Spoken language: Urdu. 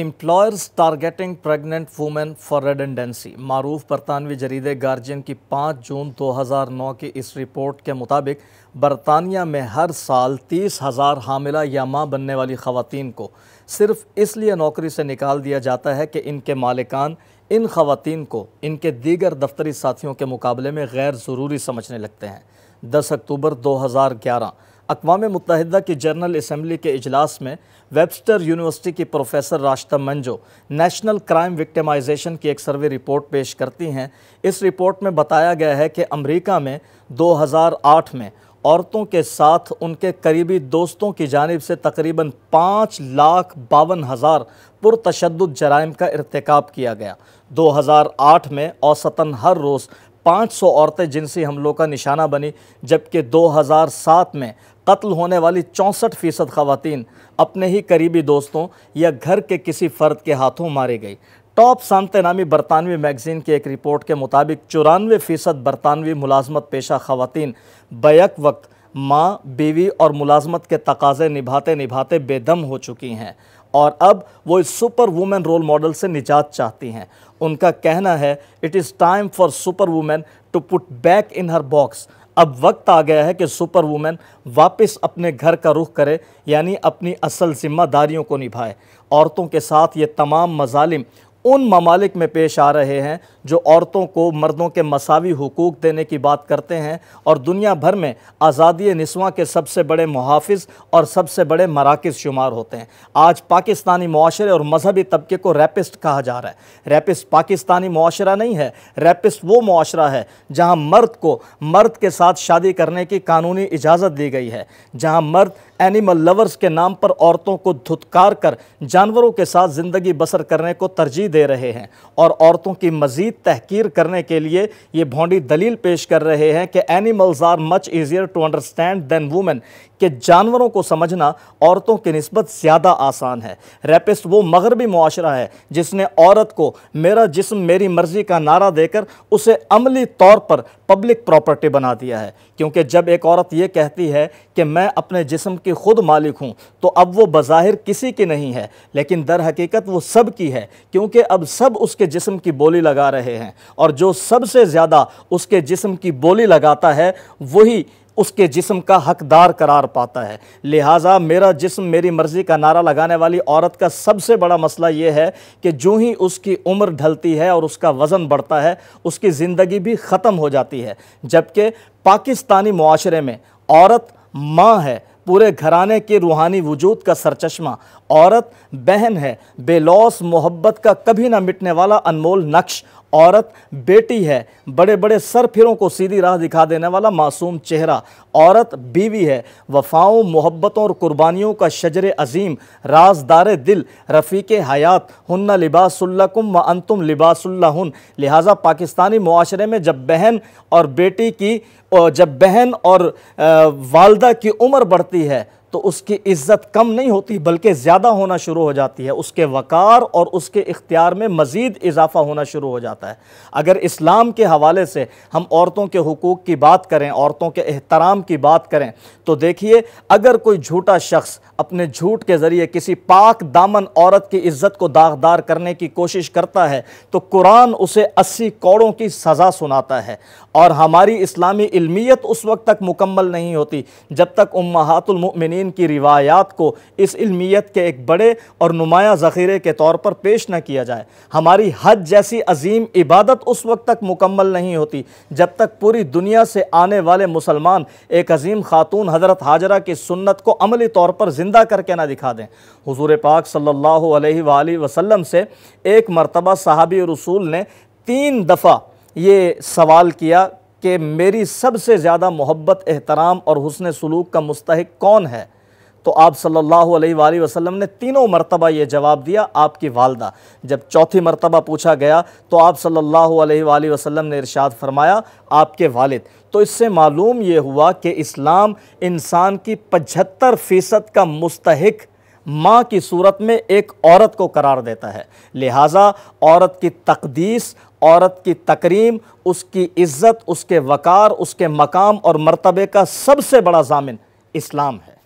employers targeting pregnant women for redundancy معروف برطانوی جریدے گارجین کی پانچ جون دو ہزار نو کی اس رپورٹ کے مطابق برطانیہ میں ہر سال تیس ہزار حاملہ یا ماں بننے والی خواتین کو صرف اس لیے نوکری سے نکال دیا جاتا ہے کہ ان کے مالکان ان خواتین کو ان کے دیگر دفتری ساتھیوں کے مقابلے میں غیر ضروری سمجھنے لگتے ہیں دس اکتوبر دو ہزار گیارہ اقوام متحدہ کی جنرل اسمبلی کے اجلاس میں ویبسٹر یونیورسٹی کی پروفیسر راشتہ منجو نیشنل کرائم وکٹمائزیشن کی ایک سروے رپورٹ پیش کرتی ہیں اس رپورٹ میں بتایا گیا ہے کہ امریکہ میں دو ہزار آٹھ میں عورتوں کے ساتھ ان کے قریبی دوستوں کی جانب سے تقریباً پانچ لاکھ باون ہزار پرتشدد جرائم کا ارتکاب کیا گیا دو ہزار آٹھ میں اوسطاً ہر روز پانچ سو عورتیں جنسی حملوں کا نشانہ بنی جبکہ دو ہزار سات میں قتل ہونے والی چونسٹھ فیصد خواتین اپنے ہی قریبی دوستوں یا گھر کے کسی فرد کے ہاتھوں مارے گئی ٹاپ سانت نامی برطانوی میگزین کی ایک رپورٹ کے مطابق چورانوے فیصد برطانوی ملازمت پیشہ خواتین بیک وقت ماں بیوی اور ملازمت کے تقاضے نبھاتے نبھاتے بے دم ہو چکی ہیں اور اب وہ اس سپر وومن رول ماڈل سے نجات چاہتی ہیں ان کا کہنا ہے it is time for superwoman to put back in her box اب وقت آ گیا ہے کہ سپر وومن واپس اپنے گھر کا رخ کرے یعنی اپنی اصل ذمہ داریوں کو نبھائے عورتوں کے ساتھ یہ تمام مظالم ان ممالک میں پیش آ رہے ہیں جو عورتوں کو مردوں کے مساوی حقوق دینے کی بات کرتے ہیں اور دنیا بھر میں آزادی نسواں کے سب سے بڑے محافظ اور سب سے بڑے مراکز شمار ہوتے ہیں آج پاکستانی معاشرے اور مذہبی طبقے کو ریپسٹ کہا جا رہا ہے ریپسٹ پاکستانی معاشرہ نہیں ہے ریپسٹ وہ معاشرہ ہے جہاں مرد کو مرد کے ساتھ شادی کرنے کی قانونی اجازت دی گئی ہے جہاں مرد اینیمل لورز کے نام پر عورتوں کو دھتکار کر جانوروں کے ساتھ زندگی بسر کرنے کو ترجیح دے رہے ہیں اور عورتوں کی مزید تحقیر کرنے کے لیے یہ بھونڈی دلیل پیش کر رہے ہیں کہ animals are much easier to understand than women کہ جانوروں کو سمجھنا عورتوں کے نسبت زیادہ آسان ہے ریپسٹ وہ مغربی معاشرہ ہے جس نے عورت کو میرا جسم میری مرضی کا نعرہ دے کر اسے عملی طور پر پبلک پراپرٹی بنا دیا ہے کیونکہ جب ایک عورت یہ کہتی ہے کہ میں اپنے جسم کی خود مالک ہوں تو اب وہ بظاہر کسی کی نہیں ہے لیکن در حقیقت وہ سب کی ہے کیونکہ اب سب اس کے جسم کی بولی لگا رہے ہیں اور جو سب سے زیادہ اس کے جسم کی بولی لگاتا ہے وہی اس کے جسم کا حقدار قرار پاتا ہے لہٰذا میرا جسم میری مرضی کا نعرہ لگانے والی عورت کا سب سے بڑا مسئلہ یہ ہے کہ جو ہی اس کی عمر ڈھلتی ہے اور اس کا وزن بڑھتا ہے اس کی زندگی بھی ختم ہو جاتی ہے جبکہ پاکستانی معاشرے میں عورت ماں ہے پورے گھرانے کی روحانی وجود کا سرچشمہ عورت بہن ہے بے لوس محبت کا کبھی نہ مٹنے والا انمول نقش عورت بیٹی ہے بڑے بڑے سر پھروں کو سیدھی راہ دکھا دینے والا معصوم چہرہ عورت بیوی ہے وفاؤں محبتوں اور قربانیوں کا شجر عظیم رازدار دل رفیق حیات ہنہ لباس اللہکم و انتم لباس اللہ لہٰذا پاکستانی معاشرے میں جب بہن اور بیٹی کی جب بہن اور والدہ کی عمر بڑھتی सकती है تو اس کی عزت کم نہیں ہوتی بلکہ زیادہ ہونا شروع ہو جاتی ہے اس کے وقار اور اس کے اختیار میں مزید اضافہ ہونا شروع ہو جاتا ہے اگر اسلام کے حوالے سے ہم عورتوں کے حقوق کی بات کریں عورتوں کے احترام کی بات کریں تو دیکھیے اگر کوئی جھوٹا شخص اپنے جھوٹ کے ذریعے کسی پاک دامن عورت کی عزت کو داغدار کرنے کی کوشش کرتا ہے تو قرآن اسے اسی کوڑوں کی سزا سناتا ہے اور ہماری اسلامی علمیت اس وقت تک مکمل نہیں ہوتی جب تک امہات المؤمنین مضامین کی روایات کو اس علمیت کے ایک بڑے اور نمایاں ذخیرے کے طور پر پیش نہ کیا جائے ہماری حج جیسی عظیم عبادت اس وقت تک مکمل نہیں ہوتی جب تک پوری دنیا سے آنے والے مسلمان ایک عظیم خاتون حضرت حاجرہ کی سنت کو عملی طور پر زندہ کر کے نہ دکھا دیں حضور پاک صلی اللہ علیہ وآلہ وسلم سے ایک مرتبہ صحابی رسول نے تین دفعہ یہ سوال کیا کہ میری سب سے زیادہ محبت احترام اور حسن سلوک کا مستحق کون ہے تو آپ صلی اللہ علیہ وآلہ وسلم نے تینوں مرتبہ یہ جواب دیا آپ کی والدہ جب چوتھی مرتبہ پوچھا گیا تو آپ صلی اللہ علیہ وآلہ وسلم نے ارشاد فرمایا آپ کے والد تو اس سے معلوم یہ ہوا کہ اسلام انسان کی پچھتر فیصد کا مستحق ماں کی صورت میں ایک عورت کو قرار دیتا ہے لہٰذا عورت کی تقدیس عورت کی تکریم اس کی عزت اس کے وقار اس کے مقام اور مرتبے کا سب سے بڑا ضامن اسلام ہے